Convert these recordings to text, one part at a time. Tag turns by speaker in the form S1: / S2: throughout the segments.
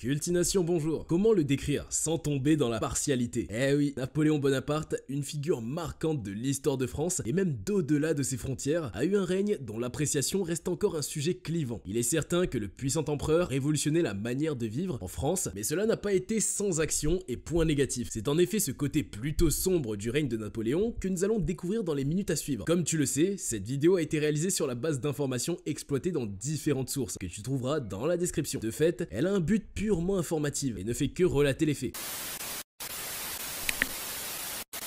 S1: Cultination, bonjour. Comment le décrire sans tomber dans la partialité Eh oui, Napoléon Bonaparte, une figure marquante de l'histoire de France et même d'au-delà de ses frontières, a eu un règne dont l'appréciation reste encore un sujet clivant. Il est certain que le puissant empereur révolutionnait la manière de vivre en France, mais cela n'a pas été sans action et point négatif. C'est en effet ce côté plutôt sombre du règne de Napoléon que nous allons découvrir dans les minutes à suivre. Comme tu le sais, cette vidéo a été réalisée sur la base d'informations exploitées dans différentes sources que tu trouveras dans la description. De fait, elle a un but pur purement informative et ne fait que relater les faits.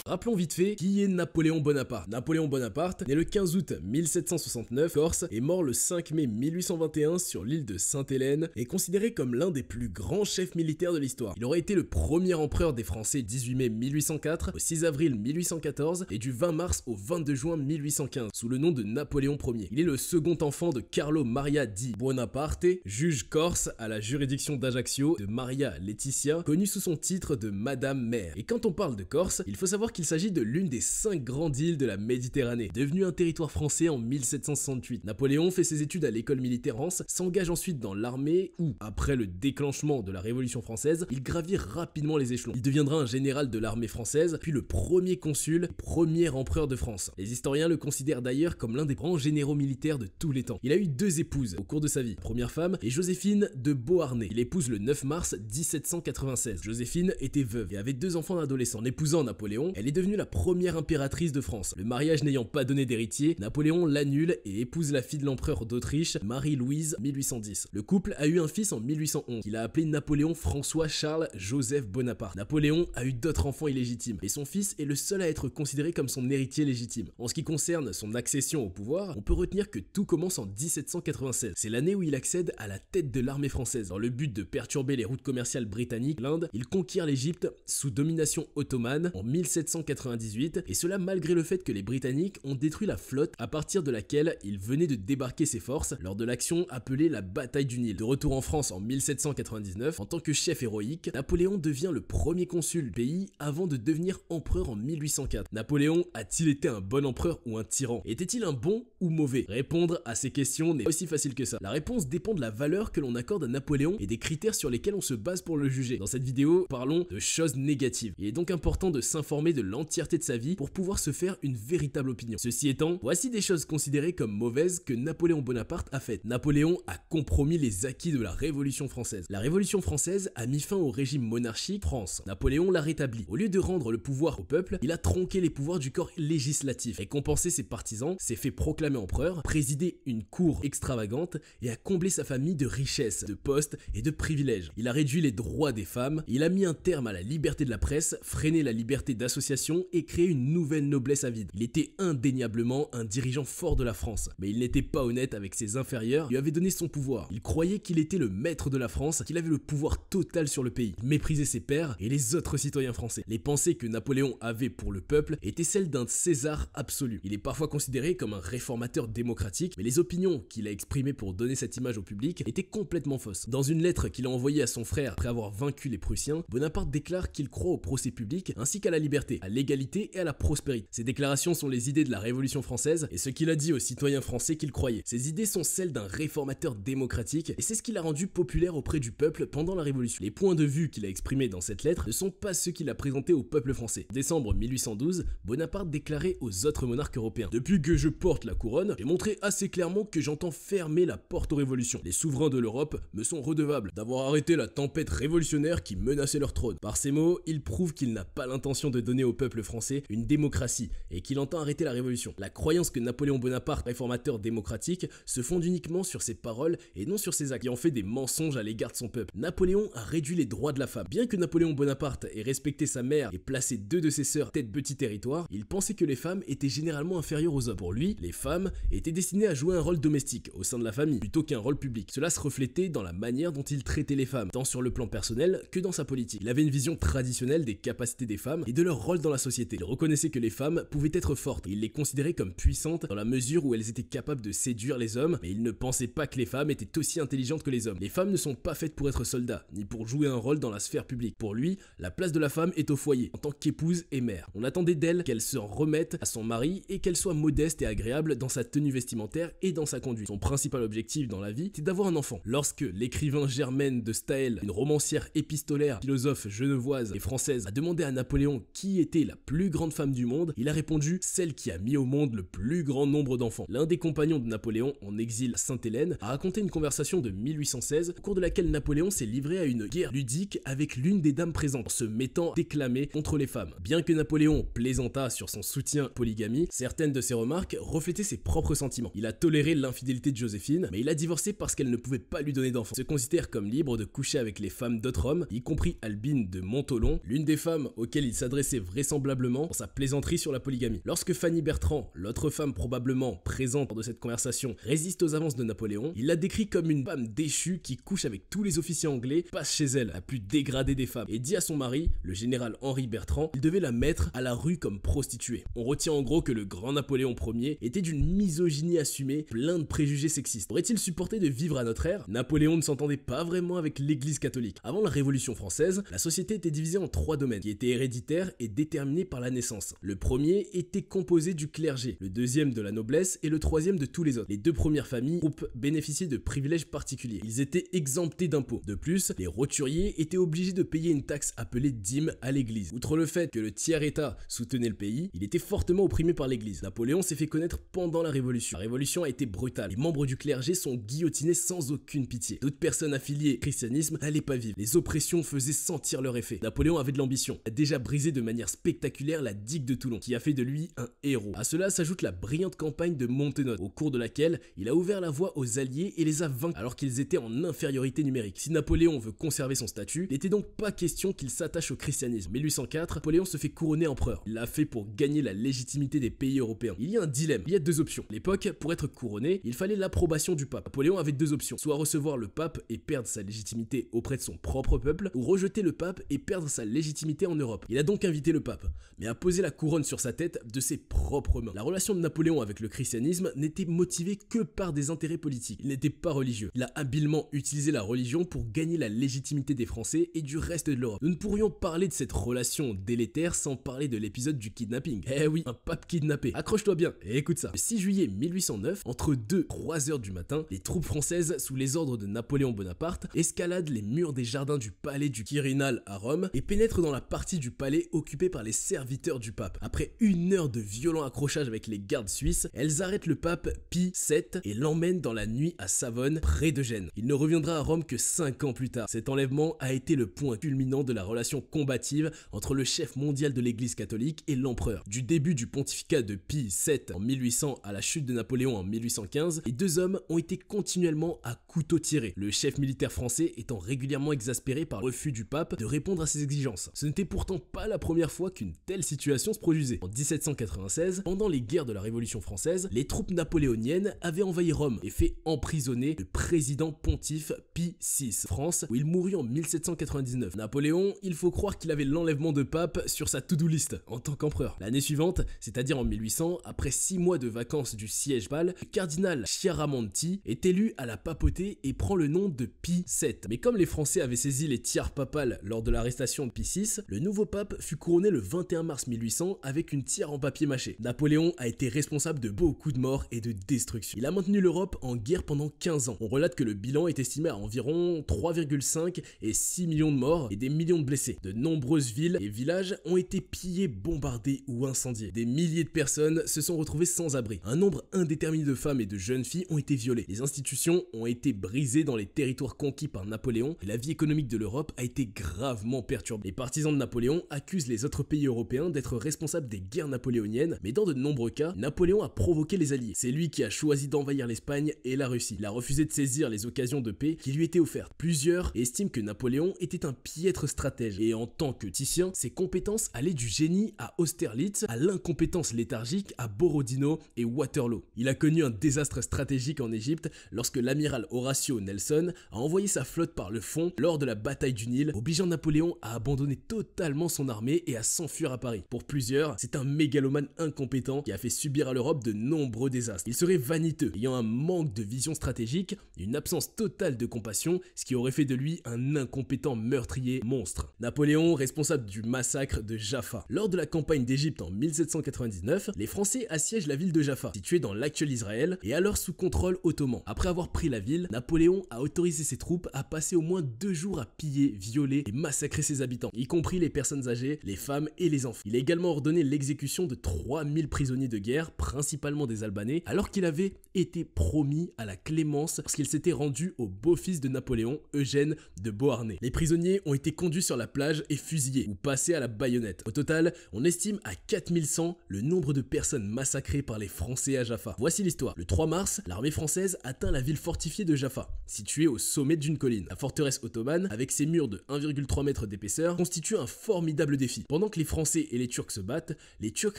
S1: Rappelons vite fait qui est Napoléon Bonaparte. Napoléon Bonaparte, né le 15 août 1769, Corse, est mort le 5 mai 1821 sur l'île de Sainte-Hélène, est considéré comme l'un des plus grands chefs militaires de l'histoire. Il aurait été le premier empereur des Français 18 mai 1804 au 6 avril 1814 et du 20 mars au 22 juin 1815 sous le nom de Napoléon Ier. Il est le second enfant de Carlo Maria di Buonaparte, juge corse à la juridiction d'Ajaccio de Maria Laetitia, connue sous son titre de Madame Mère. Et quand on parle de Corse, il faut savoir qu'il s'agit de l'une des cinq grandes îles de la Méditerranée, devenue un territoire français en 1768. Napoléon fait ses études à l'école militaire France, s'engage ensuite dans l'armée où, après le déclenchement de la Révolution française, il gravit rapidement les échelons. Il deviendra un général de l'armée française, puis le premier consul, premier empereur de France. Les historiens le considèrent d'ailleurs comme l'un des grands généraux militaires de tous les temps. Il a eu deux épouses au cours de sa vie. première femme et Joséphine de Beauharnais. Il épouse le 9 mars 1796. Joséphine était veuve et avait deux enfants adolescents. En épousant Napoléon, elle est devenue la première impératrice de France. Le mariage n'ayant pas donné d'héritier, Napoléon l'annule et épouse la fille de l'empereur d'Autriche, Marie-Louise, 1810. Le couple a eu un fils en 1811. Il a appelé Napoléon François Charles Joseph Bonaparte. Napoléon a eu d'autres enfants illégitimes et son fils est le seul à être considéré comme son héritier légitime. En ce qui concerne son accession au pouvoir, on peut retenir que tout commence en 1796. C'est l'année où il accède à la tête de l'armée française. Dans le but de perturber les routes commerciales britanniques, l'Inde, il conquiert l'Égypte sous domination ottomane en 1796. 1798, et cela malgré le fait que les Britanniques ont détruit la flotte à partir de laquelle ils venaient de débarquer ses forces lors de l'action appelée la bataille du Nil. De retour en France en 1799, en tant que chef héroïque, Napoléon devient le premier consul du pays avant de devenir empereur en 1804. Napoléon a-t-il été un bon empereur ou un tyran Était-il un bon ou mauvais Répondre à ces questions n'est pas aussi facile que ça. La réponse dépend de la valeur que l'on accorde à Napoléon et des critères sur lesquels on se base pour le juger. Dans cette vidéo, parlons de choses négatives. Il est donc important de s'informer de l'entièreté de sa vie pour pouvoir se faire une véritable opinion. Ceci étant, voici des choses considérées comme mauvaises que Napoléon Bonaparte a faites. Napoléon a compromis les acquis de la Révolution française. La Révolution française a mis fin au régime monarchique France. Napoléon l'a rétabli. Au lieu de rendre le pouvoir au peuple, il a tronqué les pouvoirs du corps législatif, récompensé ses partisans, s'est fait proclamer empereur, présidé une cour extravagante et a comblé sa famille de richesses, de postes et de privilèges. Il a réduit les droits des femmes, il a mis un terme à la liberté de la presse, freiné la liberté d'association et créer une nouvelle noblesse avide. Il était indéniablement un dirigeant fort de la France, mais il n'était pas honnête avec ses inférieurs, lui avait donné son pouvoir. Il croyait qu'il était le maître de la France, qu'il avait le pouvoir total sur le pays. Il méprisait ses pairs et les autres citoyens français. Les pensées que Napoléon avait pour le peuple étaient celles d'un César absolu. Il est parfois considéré comme un réformateur démocratique, mais les opinions qu'il a exprimées pour donner cette image au public étaient complètement fausses. Dans une lettre qu'il a envoyée à son frère après avoir vaincu les Prussiens, Bonaparte déclare qu'il croit au procès public ainsi qu'à la liberté à l'égalité et à la prospérité. Ces déclarations sont les idées de la Révolution française et ce qu'il a dit aux citoyens français qu'il croyait. Ces idées sont celles d'un réformateur démocratique et c'est ce qui l'a rendu populaire auprès du peuple pendant la Révolution. Les points de vue qu'il a exprimés dans cette lettre ne sont pas ceux qu'il a présentés au peuple français. En décembre 1812, Bonaparte déclarait aux autres monarques européens Depuis que je porte la couronne, j'ai montré assez clairement que j'entends fermer la porte aux révolutions. Les souverains de l'Europe me sont redevables d'avoir arrêté la tempête révolutionnaire qui menaçait leur trône. Par ces mots, il prouve qu'il n'a pas l'intention de donner au peuple français une démocratie et qu'il entend arrêter la révolution. La croyance que Napoléon Bonaparte, réformateur démocratique, se fonde uniquement sur ses paroles et non sur ses actes, qui en fait des mensonges à l'égard de son peuple. Napoléon a réduit les droits de la femme. Bien que Napoléon Bonaparte ait respecté sa mère et placé deux de ses sœurs tête petit territoire, il pensait que les femmes étaient généralement inférieures aux hommes. Pour lui, les femmes étaient destinées à jouer un rôle domestique au sein de la famille plutôt qu'un rôle public. Cela se reflétait dans la manière dont il traitait les femmes, tant sur le plan personnel que dans sa politique. Il avait une vision traditionnelle des capacités des femmes et de leur rôle dans la société. Il reconnaissait que les femmes pouvaient être fortes il les considérait comme puissantes dans la mesure où elles étaient capables de séduire les hommes, mais il ne pensait pas que les femmes étaient aussi intelligentes que les hommes. Les femmes ne sont pas faites pour être soldats, ni pour jouer un rôle dans la sphère publique. Pour lui, la place de la femme est au foyer, en tant qu'épouse et mère. On attendait d'elle qu'elle se remette à son mari et qu'elle soit modeste et agréable dans sa tenue vestimentaire et dans sa conduite. Son principal objectif dans la vie était d'avoir un enfant. Lorsque l'écrivain Germaine de Staël, une romancière épistolaire, philosophe genevoise et française, a demandé à Napoléon qui la plus grande femme du monde, il a répondu celle qui a mis au monde le plus grand nombre d'enfants. L'un des compagnons de Napoléon en exil Sainte-Hélène a raconté une conversation de 1816 au cours de laquelle Napoléon s'est livré à une guerre ludique avec l'une des dames présentes, se mettant à déclamer contre les femmes. Bien que Napoléon plaisanta sur son soutien polygamie, certaines de ses remarques reflétaient ses propres sentiments. Il a toléré l'infidélité de Joséphine, mais il a divorcé parce qu'elle ne pouvait pas lui donner d'enfants. Se considère comme libre de coucher avec les femmes d'autres hommes, y compris Albine de Montolon, l'une des femmes auxquelles il s'adressait vraiment vraisemblablement pour sa plaisanterie sur la polygamie. Lorsque Fanny Bertrand, l'autre femme probablement présente lors de cette conversation, résiste aux avances de Napoléon, il la décrit comme une femme déchue qui couche avec tous les officiers anglais, passe chez elle, la plus dégradée des femmes, et dit à son mari, le général Henri Bertrand, il devait la mettre à la rue comme prostituée. On retient en gros que le grand Napoléon Ier était d'une misogynie assumée, plein de préjugés sexistes. Aurait-il supporté de vivre à notre ère Napoléon ne s'entendait pas vraiment avec l'église catholique. Avant la Révolution française, la société était divisée en trois domaines, qui étaient héréditaires et terminé par la naissance. Le premier était composé du clergé, le deuxième de la noblesse et le troisième de tous les autres. Les deux premières familles, groupes, bénéficiaient de privilèges particuliers. Ils étaient exemptés d'impôts. De plus, les roturiers étaient obligés de payer une taxe appelée dîme à l'église. Outre le fait que le tiers-état soutenait le pays, il était fortement opprimé par l'église. Napoléon s'est fait connaître pendant la Révolution. La Révolution a été brutale. Les membres du clergé sont guillotinés sans aucune pitié. D'autres personnes affiliées au christianisme n'allaient pas vivre. Les oppressions faisaient sentir leur effet. Napoléon avait de l'ambition, a déjà brisé de manière spectaculaire la digue de Toulon, qui a fait de lui un héros. A cela s'ajoute la brillante campagne de Montenotte, au cours de laquelle il a ouvert la voie aux Alliés et les a vaincus alors qu'ils étaient en infériorité numérique. Si Napoléon veut conserver son statut, il n'était donc pas question qu'il s'attache au christianisme. En 1804, Napoléon se fait couronner empereur. Il l'a fait pour gagner la légitimité des pays européens. Il y a un dilemme, il y a deux options. L'époque, pour être couronné, il fallait l'approbation du pape. Napoléon avait deux options, soit recevoir le pape et perdre sa légitimité auprès de son propre peuple, ou rejeter le pape et perdre sa légitimité en Europe. Il a donc invité le pape, mais a posé la couronne sur sa tête de ses propres mains. La relation de Napoléon avec le christianisme n'était motivée que par des intérêts politiques, il n'était pas religieux. Il a habilement utilisé la religion pour gagner la légitimité des Français et du reste de l'Europe. Nous ne pourrions parler de cette relation délétère sans parler de l'épisode du kidnapping. Eh oui, un pape kidnappé. Accroche-toi bien et écoute ça. Le 6 juillet 1809, entre 2 et 3 heures du matin, les troupes françaises sous les ordres de Napoléon Bonaparte escaladent les murs des jardins du palais du Quirinal à Rome et pénètrent dans la partie du palais occupée par les serviteurs du pape. Après une heure de violent accrochage avec les gardes suisses, elles arrêtent le pape Pie VII et l'emmènent dans la nuit à Savone, près de Gênes. Il ne reviendra à Rome que 5 ans plus tard. Cet enlèvement a été le point culminant de la relation combative entre le chef mondial de l'Église catholique et l'empereur. Du début du pontificat de Pie VII en 1800 à la chute de Napoléon en 1815, les deux hommes ont été continuellement à couteau tiré, le chef militaire français étant régulièrement exaspéré par le refus du pape de répondre à ses exigences. Ce n'était pourtant pas la première fois qu'une telle situation se produisait. En 1796, pendant les guerres de la Révolution française, les troupes napoléoniennes avaient envahi Rome et fait emprisonner le président pontife Pie VI, France, où il mourut en 1799. Napoléon, il faut croire qu'il avait l'enlèvement de pape sur sa to-do list en tant qu'empereur. L'année suivante, c'est-à-dire en 1800, après six mois de vacances du siège pâle, le cardinal Chiaramonti est élu à la papauté et prend le nom de Pie VII. Mais comme les Français avaient saisi les tiers papales lors de l'arrestation de Pie VI, le nouveau pape fut couronné le 21 mars 1800 avec une tire en papier mâché. Napoléon a été responsable de beaucoup de morts et de destruction. Il a maintenu l'Europe en guerre pendant 15 ans. On relate que le bilan est estimé à environ 3,5 et 6 millions de morts et des millions de blessés. De nombreuses villes et villages ont été pillés, bombardés ou incendiés. Des milliers de personnes se sont retrouvées sans abri. Un nombre indéterminé de femmes et de jeunes filles ont été violées. Les institutions ont été brisées dans les territoires conquis par Napoléon la vie économique de l'Europe a été gravement perturbée. Les partisans de Napoléon accusent les autres pays européens d'être responsable des guerres napoléoniennes, mais dans de nombreux cas, Napoléon a provoqué les Alliés. C'est lui qui a choisi d'envahir l'Espagne et la Russie. Il a refusé de saisir les occasions de paix qui lui étaient offertes. Plusieurs estiment que Napoléon était un piètre stratège, et en tant que Titien, ses compétences allaient du génie à Austerlitz, à l'incompétence léthargique à Borodino et Waterloo. Il a connu un désastre stratégique en Égypte lorsque l'amiral Horatio Nelson a envoyé sa flotte par le fond lors de la bataille du Nil, obligeant Napoléon à abandonner totalement son armée et à s'enfuir à Paris. Pour plusieurs, c'est un mégalomane incompétent qui a fait subir à l'Europe de nombreux désastres. Il serait vaniteux, ayant un manque de vision stratégique, une absence totale de compassion, ce qui aurait fait de lui un incompétent meurtrier monstre. Napoléon, responsable du massacre de Jaffa. Lors de la campagne d'Égypte en 1799, les Français assiègent la ville de Jaffa, située dans l'actuel Israël, et alors sous contrôle ottoman. Après avoir pris la ville, Napoléon a autorisé ses troupes à passer au moins deux jours à piller, violer et massacrer ses habitants, y compris les personnes âgées, les femmes et les enfants. Il a également ordonné l'exécution de 3000 prisonniers de guerre, principalement des Albanais, alors qu'il avait été promis à la clémence parce qu'il s'était rendu au beau-fils de Napoléon, Eugène de Beauharnais. Les prisonniers ont été conduits sur la plage et fusillés ou passés à la baïonnette. Au total, on estime à 4100 le nombre de personnes massacrées par les Français à Jaffa. Voici l'histoire. Le 3 mars, l'armée française atteint la ville fortifiée de Jaffa, située au sommet d'une colline. La forteresse ottomane, avec ses murs de 1,3 mètre d'épaisseur, constitue un formidable défi. Pendant que les Français et les Turcs se battent, les Turcs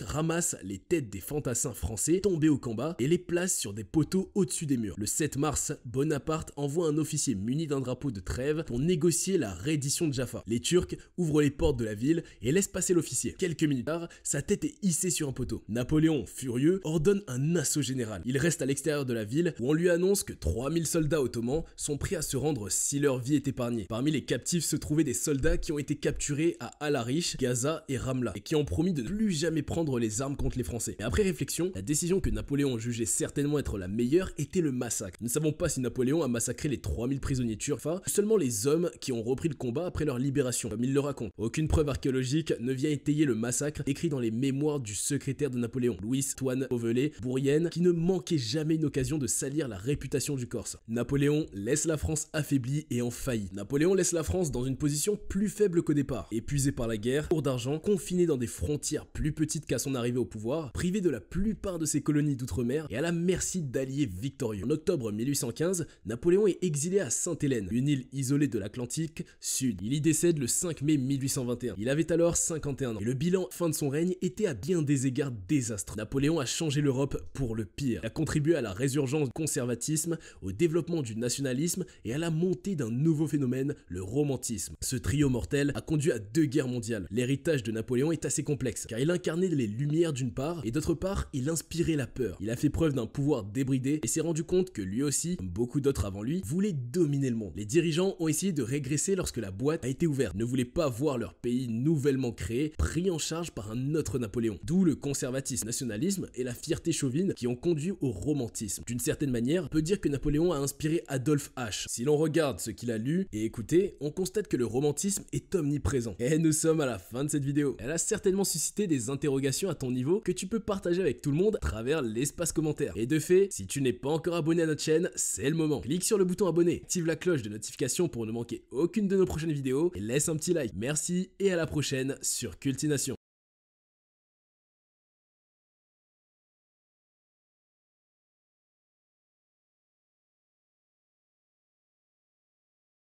S1: ramassent les têtes des fantassins français tombés au combat et les placent sur des poteaux au-dessus des murs. Le 7 mars, Bonaparte envoie un officier muni d'un drapeau de trêve pour négocier la reddition de Jaffa. Les Turcs ouvrent les portes de la ville et laissent passer l'officier. Quelques minutes tard, sa tête est hissée sur un poteau. Napoléon, furieux, ordonne un assaut général. Il reste à l'extérieur de la ville où on lui annonce que 3000 soldats ottomans sont prêts à se rendre si leur vie est épargnée. Parmi les captifs se trouvaient des soldats qui ont été capturés à Alarich, Gaza et Ramla, et qui ont promis de ne plus jamais prendre les armes contre les Français. Mais après réflexion, la décision que Napoléon jugeait certainement être la meilleure était le massacre. Nous ne savons pas si Napoléon a massacré les 3000 prisonniers turcs ou seulement les hommes qui ont repris le combat après leur libération, comme il le raconte. Aucune preuve archéologique ne vient étayer le massacre écrit dans les mémoires du secrétaire de Napoléon, Louis Toine auvelet Bourrienne, qui ne manquait jamais une occasion de salir la réputation du Corse. Napoléon laisse la France affaiblie et en faillite. Napoléon laisse la France dans une position plus faible qu'au départ, épuisée par la guerre, pour d'argent confiné dans des frontières plus petites qu'à son arrivée au pouvoir, privé de la plupart de ses colonies d'outre-mer et à la merci d'alliés victorieux. En octobre 1815, Napoléon est exilé à Sainte-Hélène, une île isolée de l'Atlantique Sud. Il y décède le 5 mai 1821. Il avait alors 51 ans le bilan fin de son règne était à bien des égards désastreux. Napoléon a changé l'Europe pour le pire. Il a contribué à la résurgence du conservatisme, au développement du nationalisme et à la montée d'un nouveau phénomène, le romantisme. Ce trio mortel a conduit à deux guerres mondiales, l'héritage de Napoléon est assez complexe, car il incarnait les lumières d'une part, et d'autre part, il inspirait la peur. Il a fait preuve d'un pouvoir débridé et s'est rendu compte que lui aussi, beaucoup d'autres avant lui, voulait dominer le monde. Les dirigeants ont essayé de régresser lorsque la boîte a été ouverte, ne voulaient pas voir leur pays nouvellement créé, pris en charge par un autre Napoléon. D'où le conservatisme, nationalisme et la fierté chauvine qui ont conduit au romantisme. D'une certaine manière, on peut dire que Napoléon a inspiré Adolphe H. Si l'on regarde ce qu'il a lu et écouté, on constate que le romantisme est omniprésent. Et nous sommes à la fin de cette elle a certainement suscité des interrogations à ton niveau que tu peux partager avec tout le monde à travers l'espace commentaire. Et de fait, si tu n'es pas encore abonné à notre chaîne, c'est le moment. Clique sur le bouton abonné active la cloche de notification pour ne manquer aucune de nos prochaines vidéos et laisse un petit like. Merci et à la prochaine sur Cultination.